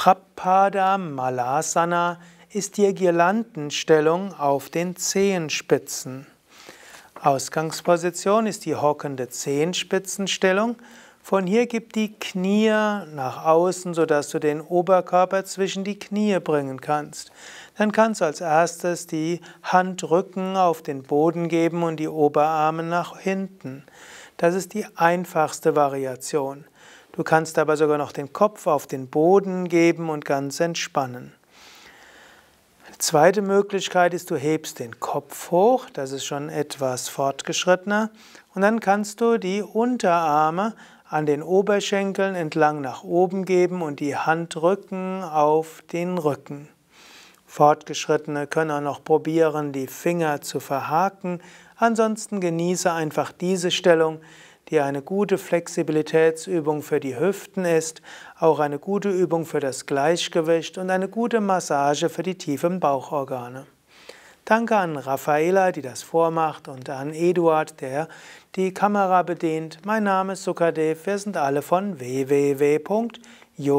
Prapada Malasana ist die Girlandenstellung auf den Zehenspitzen. Ausgangsposition ist die hockende Zehenspitzenstellung. Von hier gibt die Knie nach außen, sodass du den Oberkörper zwischen die Knie bringen kannst. Dann kannst du als erstes die Handrücken auf den Boden geben und die Oberarme nach hinten. Das ist die einfachste Variation. Du kannst aber sogar noch den Kopf auf den Boden geben und ganz entspannen. Die zweite Möglichkeit ist, du hebst den Kopf hoch, das ist schon etwas fortgeschrittener, und dann kannst du die Unterarme an den Oberschenkeln entlang nach oben geben und die Handrücken auf den Rücken. Fortgeschrittene können auch noch probieren, die Finger zu verhaken. Ansonsten genieße einfach diese Stellung, die eine gute Flexibilitätsübung für die Hüften ist, auch eine gute Übung für das Gleichgewicht und eine gute Massage für die tiefen Bauchorgane. Danke an Raffaela, die das vormacht, und an Eduard, der die Kamera bedient. Mein Name ist Sukadev, wir sind alle von www.yoga-vidya.de